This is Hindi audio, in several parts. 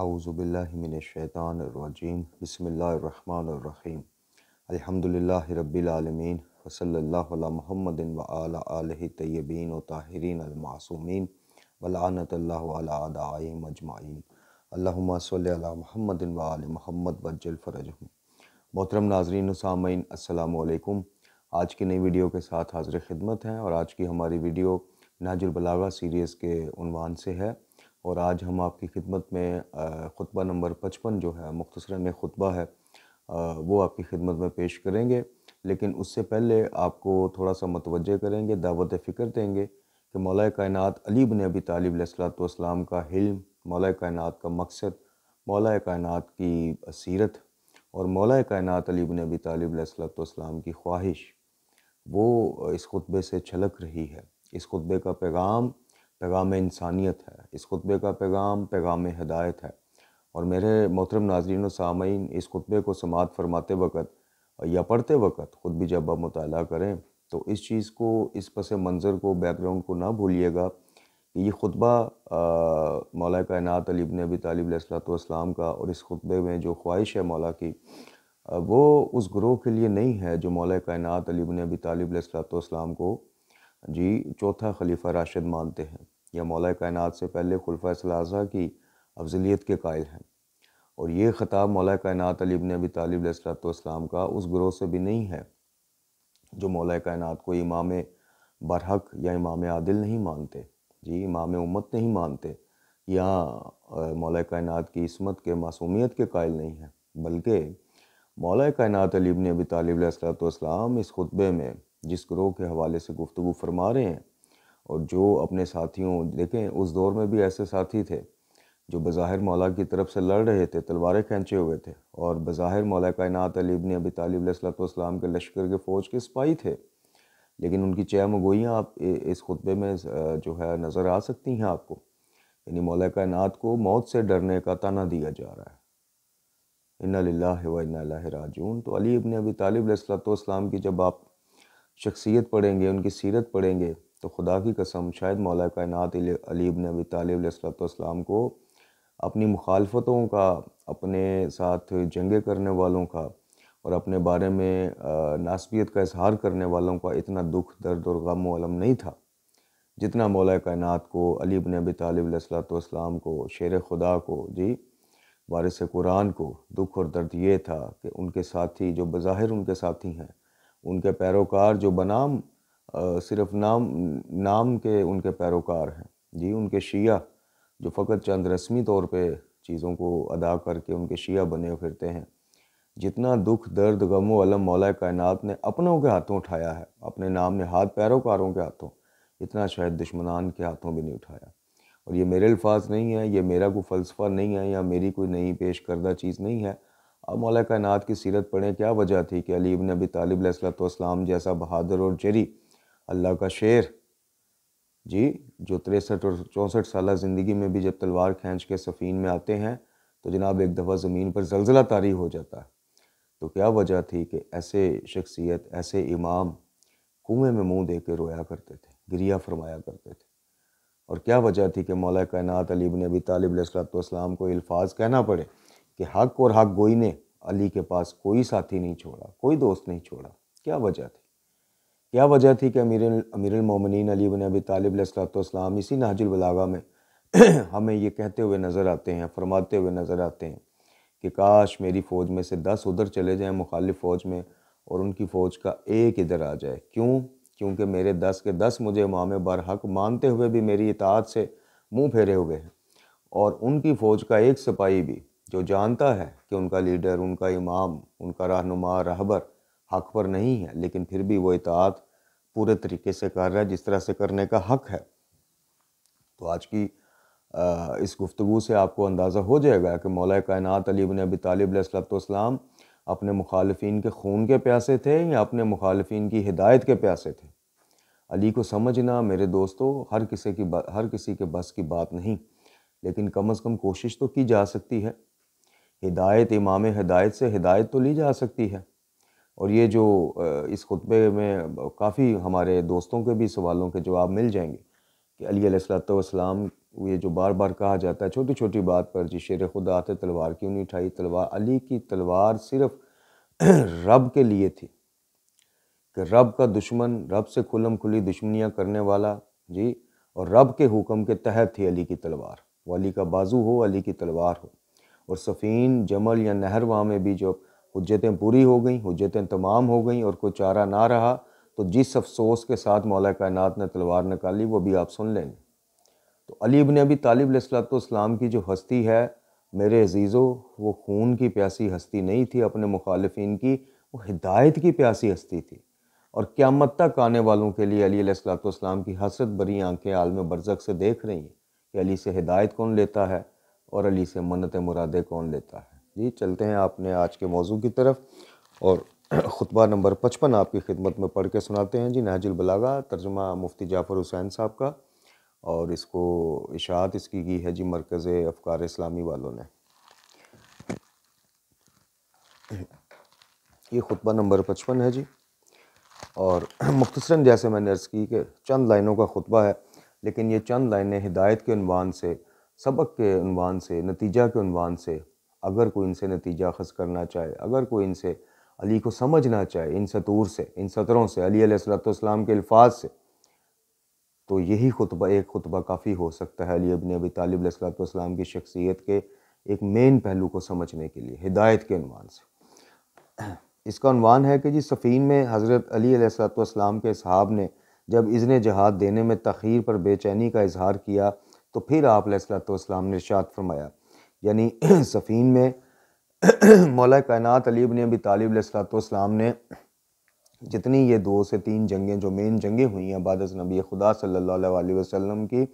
आउज़बिल्लिमिनशैतानरजीम बसमीम अलहमदिल्ला रबीआलमीन वसल महमदिन वाल तय्यबीन व ताहरीन अलमासूमीन वलानतल्लादाई मजमाइन अल्लाम महमदिन वाल महमद वजलफरज मोहतरम नाजरीन सामीन असलकुम आज की नई वीडियो के साथ हाजिर खिदमत हैं और आज की हमारी वीडियो नाजुलबलागा सीरीज़ के उनवान से है और आज हम आपकी खिदमत में खुतबा नंबर पचपन जो है मुख्तसरा खुतबा है वो आपकी खिदमत में पेश करेंगे लेकिन उससे पहले आपको थोड़ा सा मतवजह करेंगे दावत फ़िक्र देंगे कि मौल कायनत अली बन अबी तालब का हिल्म मौल कायनत का मकसद मौल कायनत की सीरत और मौल कायनत अली बन अबी तालब की ख्वाहिश वो इस खुतबे से छलक रही है इस खुतबे का पैगाम पैगाम इंसानियत है इस खुतबे का पैगाम पैगाम हदायत है और मेरे मोहतरम नाजरीन सामीन इस खुतबे को समात फरमाते वक़्त या पढ़ते वक़्त ख़ुद भी जब आप मुताल करें तो इस चीज़ को इस पस मंज़र को बैकग्राउंड को ना भूलिएगा कि ये खुतबा मौला कायनत अली ने अभी तालिब का और इस खुतबे में जो ख्वाहिश है मौला की आ, वो उस ग्रोह के लिए नहीं है जो मौला कायनत अली ने अभी तालिब को जी चौथा खलीफा राशिद मानते हैं या मौला कायनत से पहले खुलफा सलासा की अफजलियत के कायल हैं और ये ख़ताब मौला कायनत अली अबी तालब का उस ग्रोह से भी नहीं है जो मौला कायनत को इमाम बरहक या इमाम आदिल नहीं मानते जी इमाम उम्मत नहीं मानते या मौला कायन की इसमत के मासूमियत के कायल नहीं है बल्कि मौला कायनत अली अबी तालब इस खुतबे में जिस ग्रोह के हवाले से गुफ्तु फरमा रहे हैं और जो अपने साथियों देखें उस दौर में भी ऐसे साथी थे जो बज़ाहिर मौला की तरफ से लड़ रहे थे तलवारें खींचे हुए थे और बज़ाहिर मौला कायनात अली इबन अबी तालिब के लश्कर के फ़ौज के सिपाही थे लेकिन उनकी चैम गोइयाँ आप इस खुतबे में जो है नज़र आ सकती हैं आपको यानी मौला कायनात को मौत से डरने का ताना दिया जा रहा है इन्ना लाला व राजून तो अली इबन अबी तालिब की जब आप शख्सियत पढ़ेंगे उनकी सीरत पढ़ेंगे तो खुदा की कसम शायद मौला कायनात अली अबी को अपनी मुखालफतों का अपने साथ जंगे करने वालों का और अपने बारे में नासबियत का इजहार करने वालों का इतना दुख दर्द और गम वलम नहीं था जितना मौला कायनत को अली अबी सलाम को शेर खुदा को जी वारिस कुरान को दुख और दर्द ये था कि उनके साथी जो बज़ाहिर उनके साथी हैं उनके पैरोकार जो बनाम सिर्फ नाम नाम के उनके पैरोकार हैं जी उनके शिया जो फ़कत चंद रस्मी तौर पे चीज़ों को अदा करके उनके शिया बने फिरते हैं जितना दुख दर्द गम वलम मौला कायनत ने अपनों के हाथों उठाया है अपने नाम ने हाथ पैरोकारों के हाथों इतना शायद दुश्मनान के हाथों भी नहीं उठाया और ये मेरे अल्फाज नहीं है ये मेरा कोई फ़लसफ़ा नहीं है या मेरी कोई नई पेश करदा चीज़ नहीं है अब मौला कायनत की सीरत पढ़ें क्या वजह थी कि अली इबन अबी तालिब जैसा बहादुर और जरी अल्लाह का शेर जी जो तिरसठ और चौंसठ साल ज़िंदगी में भी जब तलवार खींच के सफ़ीन में आते हैं तो जनाब एक दफ़ा ज़मीन पर जलजिला तारी हो जाता है तो क्या वजह थी कि ऐसे शख्सियत ऐसे इमाम कुएँ में मुँह दे के रोया करते थे गिरिया फरमाया करते थे और क्या वजह थी कि मौला कायनात अली बन अबी तालिब असलाम को अल्फाज कहना पड़े कि हक और हक गोई ने अली के पास कोई साथी नहीं छोड़ा कोई दोस्त नहीं छोड़ा क्या वजह थी क्या वजह थी कि अमीर अमीर मोमिन अली बन अबी तालिब असलाम इसी नाजुलबलागा में हमें ये कहते हुए नज़र आते हैं फरमाते हुए नज़र आते हैं कि काश मेरी फ़ौज में से दस उधर चले जाएँ मुखालिफ फ़ौज में और उनकी फ़ौज का एक इधर आ जाए क्यों क्योंकि मेरे दस के दस मुझे इमाम बर हक मानते हुए भी मेरी इतात से मुँह फेरे हुए हैं और उनकी फ़ौज का एक सिपाही भी जो जानता है कि उनका लीडर उनका इमाम उनका रहनुमा रहबर हक पर नहीं है लेकिन फिर भी वो इतात पूरे तरीके से कर रहा है जिस तरह से करने का हक है तो आज की इस गुफ्तु से आपको अंदाज़ा हो जाएगा कि मौला कायनत अली बन अबी तालब अपने मुखालफी के खून के प्यासे थे या अपने मुखालफी की हिदायत के प्यासे थे अली को समझना मेरे दोस्तों हर किसी की हर किसी के बस की बात नहीं लेकिन कम अज़ कम कोशिश तो की जा सकती है हिदायत इमाम हिदायत से हिदायत तो ली जा सकती है और ये जो इस खुतबे में काफ़ी हमारे दोस्तों के भी सवालों के जवाब मिल जाएंगे कि अली ये जो बार बार कहा जाता है छोटी छोटी बात पर जी शेर खुदा आते तलवार क्यों नहीं उठाई तलवार अली की तलवार सिर्फ रब के लिए थी कि रब का दुश्मन रब से खुलम खुली दुश्मनियाँ करने वाला जी और रब के हुक्म के तहत थी अली की तलवार वो अली का बाजू हो अली की तलवार हो और सफ़ीन जमल या नहर वहाँ में भी जो हजतें पूरी हो गई हजतें तमाम हो गई और कोई चारा ना रहा तो जिस अफसोस के साथ मौला कायनात ने तलवार निकाली वो भी आप सुन लेंगे तो अली ने अभी तालिब सलाम की जो हस्ती है मेरे अजीज़ों वो खून की प्यासी हस्ती नहीं थी अपने मुखालफन की वो हिदायत की प्यासी हस्ती थी और क़्यामत तक आने वालों के लिए अली सलाम की हसरत भरी आंखें आलम बरजक से देख रही हैं कि अली से हिदायत कौन लेता है और अली से मन्नत मुरादे कौन लेता है जी चलते हैं आपने आज के मौजू की तरफ और ख़ुतबा नंबर पचपन आपकी खिदमत में पढ़ के सुनाते हैं जी नहजुल बलागा तर्जमा मुफ्ती जाफ़र हुसैन साहब का और इसको इशात इसकी की है जी मरकज़ अफकार इस्लामी वालों ने ये खुतबा नंबर पचपन है जी और मुख्तसरा जैसे मैंने अर्ज़ की कि चंद लाइनों का खुतबा है लेकिन ये चंद लाइनें हिदायत के अनवान से सबक के अनवान से नतीजा के अनवान से अगर कोई इनसे नतीजा अखज करना चाहे अगर कोई इनसे अली को समझना चाहे इन सतूर से इन सतरों से अली सलाम के अल्फाज से तो यही खुतबा एक खुतबा काफ़ी हो सकता है अली अबिन अबी तालब सलाम की शख्सियत के एक मेन पहलू को समझने के लिए हिदायत के अनवान से इसका अनवान है कि जी सफ़ीन में हज़रत अली सलाम के साहब ने जब इज़न जहाद देने में तखीर पर बेचैनी का इजहार किया तो फिर आप सलाम ने इर्शाद फरमाया यानी सफ़ीन में मौला कायनत अलीब ने अभी तालिबलाम सलाम ने जितनी ये दो से तीन जंगें जो मेन जंगें हुई हैं बाद नबी खुदा सल्ला वसम की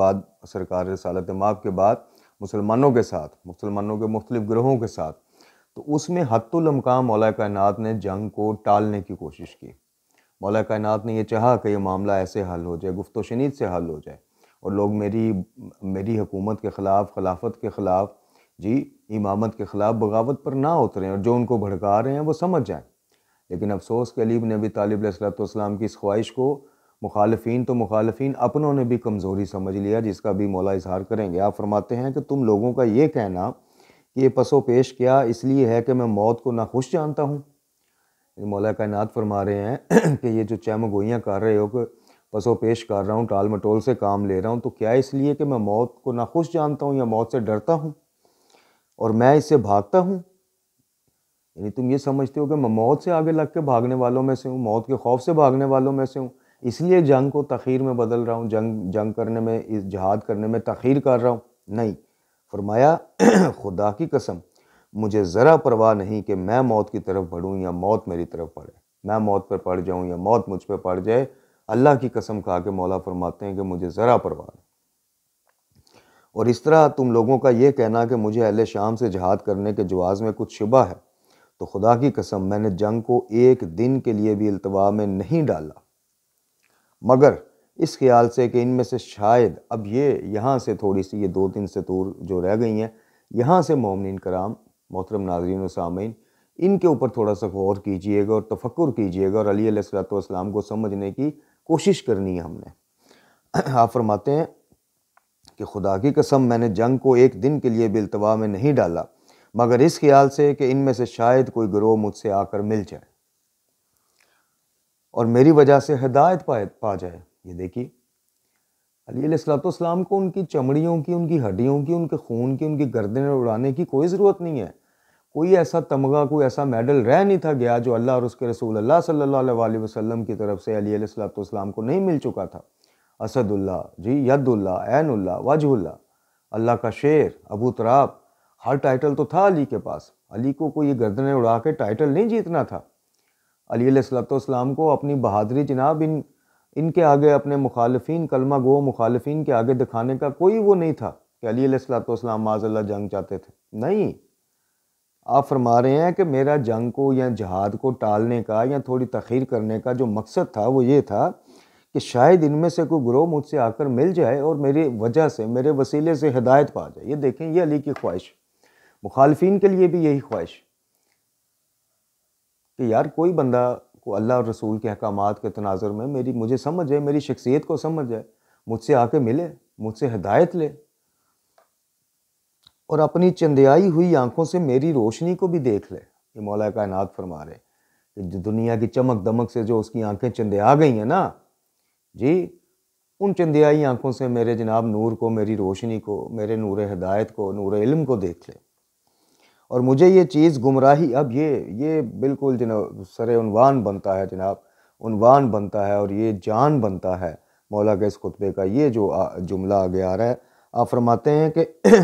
बाद सरकार सालत माप के बाद मुसलमानों के साथ मुसलमानों के मुख्तलिफ ग्रहों के साथ तो उसमें हतुलमकाम मौला कायनत ने जंग को टालने की कोशिश की मौला कायनत ने यह चाह कि यह मामला ऐसे हल हो जाए गुफ्त शनीद से हल हो जाए और लोग मेरी मेरी हुकूमत के ख़िलाफ़ खिलाफत के ख़िलाफ़ जी इमामत के ख़िलाफ़ बगावत पर ना उतरें और जो उनको भड़का रहे हैं वो समझ जाएँ लेकिन अफसोस के अलीब नबी तालब सलाम की इस ख्वाहिश को मुखालफी तो मुखालफी अपनों ने भी कमज़ोरी समझ लिया जिसका भी मौला इजहार करेंगे आप फरमाते हैं कि तुम लोगों का ये कहना कि ये पसो पेश किया इसलिए है कि मैं मौत को ना खुश जानता हूँ मौला कायनात फरमा रहे हैं कि ये जो चैम गोइयाँ कर रहे हो कि पसो पेश कर रहा हूँ टाल मटोल से काम ले रहा हूँ तो क्या इसलिए कि मैं मौत को नाखुश जानता हूँ या मौत से डरता हूँ और मैं इससे भागता हूँ यानी तुम ये समझते हो कि मैं मौत से आगे लग के भागने वालों में से हूँ मौत के खौफ से भागने वालों में से हूँ इसलिए जंग को तखीर में बदल रहा हूँ जंग जंग करने में इस जहाद करने में तखीर कर रहा हूँ नहीं फरमाया खुदा की कसम मुझे ज़रा परवाह नहीं कि मैं मौत की तरफ बढ़ूँ या मौत मेरी तरफ पड़े मैं मौत पर पड़ जाऊँ या मौत मुझ पर पड़ जाए अल्लाह की कसम खा के मौला फरमाते हैं कि मुझे ज़रा परवाह नहीं और इस तरह तुम लोगों का यह कहना कि मुझे अहल शाम से जहाद करने के जवाज़ में कुछ शुबा है तो खुदा की कसम मैंने जंग को एक दिन के लिए भी अल्तवा में नहीं डाला मगर इस ख्याल से कि इनमें से शायद अब ये यहाँ से थोड़ी सी ये दो तीन दूर जो रह गई हैं यहाँ से मोमिन कराम मोहतरम नाजरीन सामीन इनके ऊपर थोड़ा सा गौर कीजिएगा और तफक्र कीजिएगा और अली सलाम को समझने की कोशिश करनी है हमने आप फरमाते हैं कि खुदा की कसम मैंने जंग को एक दिन के लिए बेलतवा में नहीं डाला मगर इस ख्याल से कि इनमें से शायद कोई ग्रोह मुझसे आकर मिल जाए और मेरी वजह से हिदायत पा पा जाए ये देखिए अलीसलाम को उनकी चमड़ियों की उनकी हड्डियों की उनके खून की उनकी गर्दनें उड़ाने की कोई ज़रूरत नहीं है कोई ऐसा तमगा कोई ऐसा मेडल रह नहीं था गया जो अल्लाह और उसके रसूल अल्लाह सल्ला वसलम की तरफ से अली सलाम को नहीं मिल चुका था असदुल्ला जी यदुल्ला ऐनुल्ला वजहुल्ला अल्लाह का शेर अबू तराब हर टाइटल तो था अली के पास अली को कोई गर्दने उड़ा के टाइटल नहीं जीतना था अली सलाम को अपनी बहादरी जनाब इन इनके आगे अपने मुखालफी कलमा गो मुखालफी के आगे दिखाने का कोई वो नहीं था कि अली सलाम माजल्ला जंग चाहते थे नहीं आप फरमा रहे हैं कि मेरा जंग को या जहाद को टालने का या थोड़ी तखीर करने का जो मकसद था वो ये था कि शायद इनमें से कोई ग्रोह मुझसे आकर मिल जाए और मेरी वजह से मेरे वसीले से हिदायत पा जाए ये देखें ये अली की ख्वाहिश मुखालफी के लिए भी यही ख्वाहिश कि यार कोई बंदा को अल्लाह और रसूल के अहकाम के तनाजर में मेरी मुझे समझ जाए मेरी शख्सियत को समझ जाए मुझसे आके मिले मुझसे हिदायत ले और अपनी चंदियाई हुई आंखों से मेरी रोशनी को भी देख ले ये मौला कायनात फरमा रहे कि जो दुनिया की चमक दमक से जो उसकी आंखें चंदिया गई हैं ना जी उन चंदियाई आंखों से मेरे जनाब नूर को मेरी रोशनी को मेरे नूर हदायत को नूर इल्म को देख ले और मुझे ये चीज़ गुमराही अब ये ये बिल्कुल जनाब सरवान बनता है जनाब उनवान बनता है और ये जान बनता है मौला के इस खुतबे का ये जो जुमला आगे आ रहा है आप फरमाते हैं कि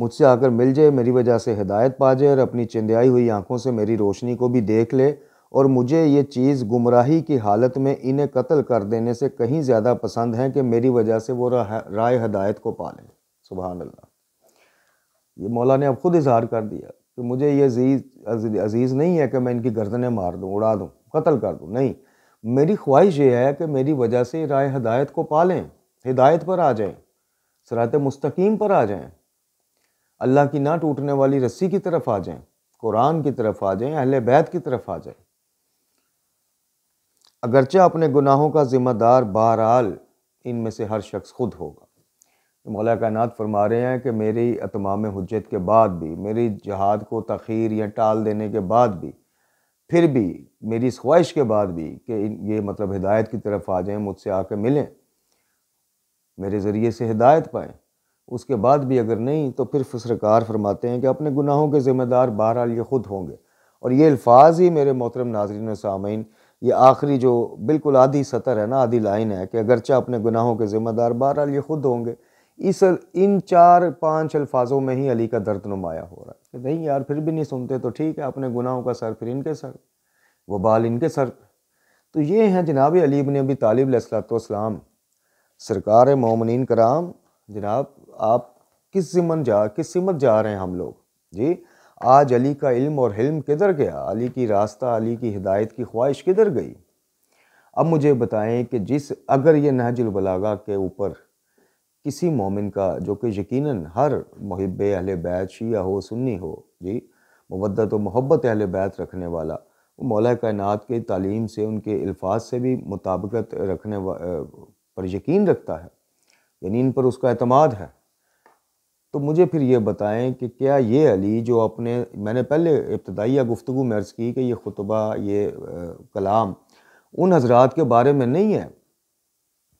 मुझसे आकर मिल जाए मेरी वजह से हिदायत पा जाए और अपनी चिंदियाई हुई आंखों से मेरी रोशनी को भी देख ले और मुझे ये चीज़ गुमराही की हालत में इन्हें कत्ल कर देने से कहीं ज़्यादा पसंद है कि मेरी वजह से वो राय हदायत को पा लें सुबह अल्लाह ये मौला ने अब ख़ुद इजहार कर दिया कि मुझे ये अजीज़ अजीज़ नहीं है कि मैं इनकी गर्दनें मार दूँ उड़ा दूँ कत्ल कर दूँ नहीं मेरी ख्वाहिश ये है कि मेरी वजह से राय हदायत को पा लें हिदायत पर आ जाएँ सरात मुस्तकीम पर आ जाएँ अल्लाह की ना टूटने वाली रस्सी की तरफ आ जाएं कुरान की तरफ आ जाएं अहले बैत की तरफ आ जाएं अगरचे अपने गुनाहों का ज़िम्मेदार बहरहाल इनमें से हर शख्स खुद होगा मौला कायनात फरमा रहे हैं कि मेरी अतमाम हजत के बाद भी मेरी जहाद को तखीर या टाल देने के बाद भी फिर भी मेरी इस ख्वाहिश के बाद भी कि ये मतलब हिदायत की तरफ आ जाएं मुझसे आके मिलें मेरे ज़रिए से हिदायत पाएँ उसके बाद भी अगर नहीं तो फिर सरकार फरमाते हैं कि अपने गुनाहों के ज़िम्मेदार बहरहाल ये ख़ुद होंगे और ये अल्फाज ही मेरे मोहतरम नाजरन सामीन ये आखिरी जो बिल्कुल आधी सतर है ना आधी लाइन है कि अगरचा अपने गुनाहों के ज़िम्मेदार बहरहाल ये ख़ुद होंगे इस इन चार पाँच अल्फाजों में ही अली का दर्द नुमाया हो रहा है कि नहीं यार फिर भी नहीं सुनते तो ठीक है अपने गुनाहों का सर फिर इनके सर वो बाल इनके सर तो ये हैं जनाब अलीब ने अभी तालिब सलाम सरकार ममनिन कराम जनाब आप किस जिमन जा किस सिमत जा रहे हैं हम लोग जी आज अली का इल्म और हिल्म किधर गया अली की रास्ता अली की हिदायत की ख्वाहिश किधर गई अब मुझे बताएं कि जिस अगर ये नहजुलबलागा के ऊपर किसी मोमिन का जो कि यकीनन हर महब अहल बैत शिया हो सुन्नी हो जी मुबदत व मोहब्बत अहल बैत रखने वाला वो मौला कायन के तालीम से उनके अल्फाज से भी मुताबकत रखने पर यकीन रखता है यानी इन पर उसका अतमाद है तो मुझे फिर ये बताएं कि क्या ये अली जो अपने मैंने पहले इब्तदाई गुफ्तु में अर्ज़ की कि ये खुतबा ये आ, कलाम उन हजरात के बारे में नहीं है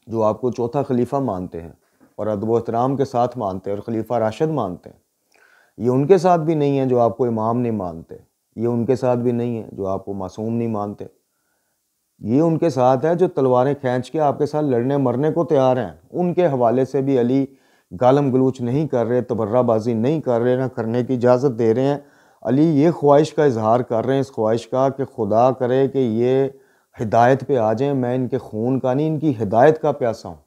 जो आपको चौथा खलीफा मानते हैं और अदब अहतराम के साथ मानते हैं और खलीफा राशद मानते हैं ये उनके साथ भी नहीं है जो आपको इमाम नहीं मानते ये उनके साथ भी नहीं है जो आपको मासूम नहीं मानते ये उनके साथ है जो तलवारें खींच के आपके साथ लड़ने मरने को तैयार हैं उनके हवाले से भी अली गालम गलूच नहीं कर रहे तबर्राबाजी नहीं कर रहे ना करने की इजाज़त दे रहे हैं अली ये ख्वाहिश का इजहार कर रहे हैं इस ख्वाहिश का कि खुदा करे कि ये हिदायत पे आ जाएं मैं इनके खून का नहीं इनकी हिदायत का प्यासा हूँ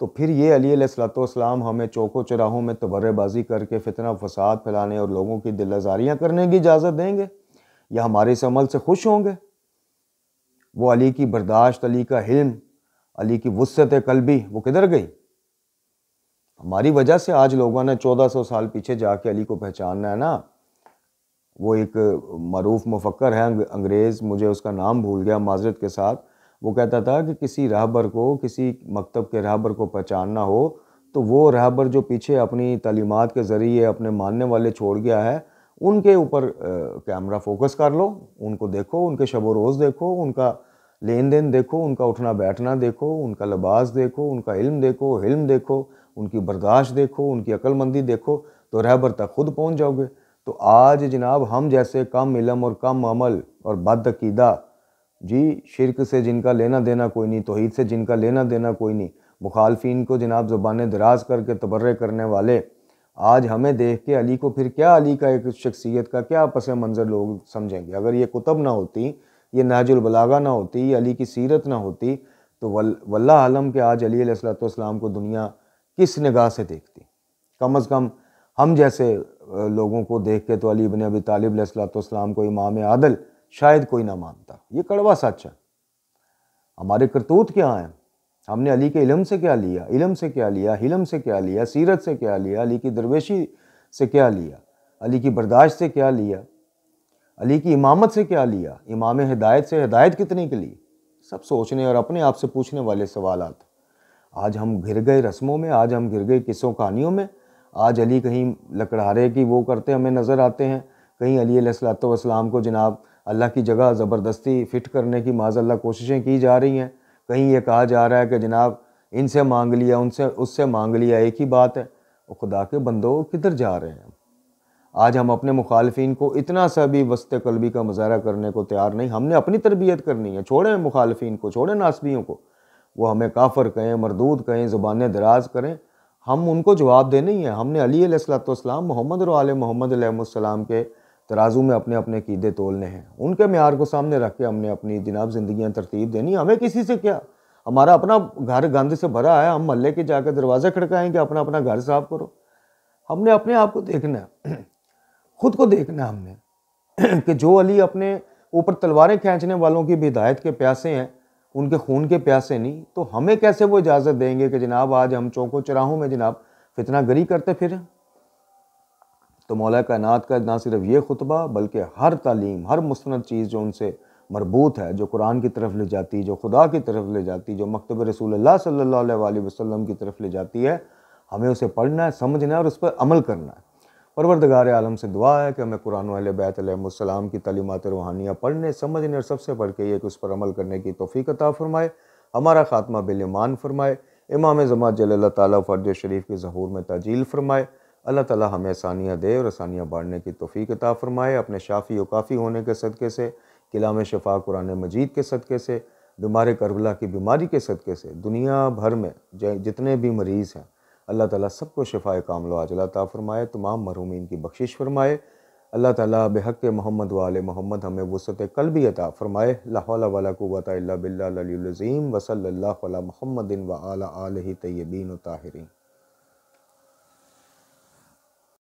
तो फिर ये अली सलाम हमें चौकों चराहों में तबर्रबाजी करके फितना फसाद फैलाने और लोगों की दिल आजारियाँ करने की इजाज़त देंगे या हमारे इस अमल से खुश होंगे वो अली की बर्दाश्त अली का हिल्म अली की वसत भी वो किधर गई हमारी वजह से आज लोगों ने 1400 साल पीछे जाके अली को पहचानना है ना वो एक मरूफ मुफक्र है अंग्रेज़ मुझे उसका नाम भूल गया माजरत के साथ वो कहता था कि किसी रहबर को किसी मकतब के रहबर को पहचानना हो तो वो रहबर जो पीछे अपनी तलीमत के ज़रिए अपने मानने वाले छोड़ गया है उनके ऊपर कैमरा फोकस कर लो उनको देखो उनके शब रोज़ देखो उनका लेन देन देखो उनका उठना बैठना देखो उनका लबास देखो उनका इल्म देखो हिल्म देखो उनकी बर्दाश्त देखो उनकी अक्लमंदी देखो तो रहबर तक खुद पहुँच जाओगे तो आज जनाब हम जैसे कम इलम और कम अमल और बदकीदा जी शिरक से जिनका लेना देना कोई नहीं तोहद से जिनका लेना देना कोई नहीं मुखालफी को जनाब ज़बान दराज करके तबर्र करने वाले आज हमें देख के अली को फिर क्या अली का एक शख्सियत का क्या पस मंज़र लोग समझेंगे अगर ये कुतब ना होती ये नहजुलबलागा ना होती ये अली की सीरत ना होती तो वल वल्ला आलम के आज अली को दुनिया किस निगाह से देखती कम अज़ कम हम जैसे लोगों को देख के तो अली इबन अबी तालिब सलाम को इमाम आदल शायद कोई ना मानता ये कड़वा सच है हमारे करतूत क्या हैं हमने अली के इलम से क्या लिया इलम से क्या लिया हिलम से क्या लिया सीरत से क्या लिया अली की दरवेशी से क्या लिया अली की बर्दाश्त से क्या लिया अली की इमामत से क्या लिया इमाम हिदायत से हिदायत कितने के लिए सब सोचने और अपने आप से पूछने वाले सवाल आते आज हम घिर गए रस्मों में आज हम घिर गए किस्सों कहानियों में आज अली कहीं लकड़हारे की वो करते हमें नज़र आते हैं कहीं अली सलाम को जनाब अल्लाह की जगह ज़बरदस्ती फ़िट करने की माजल्ला कोशिशें की जा रही हैं कहीं ये कहा जा रहा है कि जनाब इनसे मांग लिया उनसे उससे मांग लिया एक ही बात है और खुदा के बंदो किधर जा रहे हैं आज हम अपने मुखालफी को इतना सा भी वस्त कलबी का मुजाहरा करने को तैयार नहीं हमने अपनी तरबियत करनी है छोड़ें मुखालफन को छोड़ें नासबियों को वो हमें काफ़र कहें मरदूद कहें ज़ुबान दराज करें हम उनको जवाब दे नहीं है हमने अली अलैहिस्सलाम मोहम्मद और आल मोहम्मद सलाम के तराजू में अपने अपने कीदे तोलने हैं उनके मैार को सामने रख के हमने अपनी जनाब जिंदगियाँ तरतीब देनी हमें किसी से क्या हमारा अपना घर गंद से भरा है हम मल्ले के जाकर दरवाज़ा कि अपना अपना घर साफ करो हमने अपने आप को देखना है खुद को देखना हमने कि जो अली अपने ऊपर तलवारें खींचने वालों की भी हिदायत के प्यासे हैं उनके खून के प्यासे नहीं तो हमें कैसे वो इजाज़त देंगे कि जनाब आज हम चौकों चराहों में जनाब फितना गरी करते फिर तो मौला कायनात का ना सिर्फ ये खुतबा बल्कि हर तालीम हर मुस्ंद चीज़ जो उनसे मरबूत है जो कुरान की तरफ ले जाती जो खुदा की तरफ ले जाती जो मकतब रसूल सल्ला वसम की तरफ ले जाती है हमें उसे पढ़ना है समझना है और उस पर अमल करना है परवरदगार आलम से दुआ है कि हमें कुरान वाल बैतम की तलीमत रूहानियाँ पढ़ने समझने और सबसे बढ़ के ये कि उस पर अमल करने की तोफ़ी अता फ़रमाए हमारा ख़ात्मा बिलमान फ़रमाए इमाम जमात जल ताली फ़र्ज शरीफ के जहूर में तजील फ़रमाए अल्लाह ताली हमें आसानियाँ दे और आसानियाँ बाढ़ने की तोफ़ी अता फ़रमाए अपने शाफ़ी व काफ़ी होने के सदक़े से किलाम शफा कुरान मजीद के सदक़े से बीमार करबला की बीमारी के सदक़े से दुनिया भर में जितने भी मरीज़ हैं अल्लाह ताला सबको शिफा कामल आजलाता फ़रमाए तमाम मरूमिन की बख्शिश फ़रमाए अल्लाह ताला बेहक मोहम्मद वाल मोहम्मद हमें वसत कल भी अता फ़रमाए लाहौलावत बिल्लाज़ीम वसल महमदिन व आला आल तयबीन ताहरीन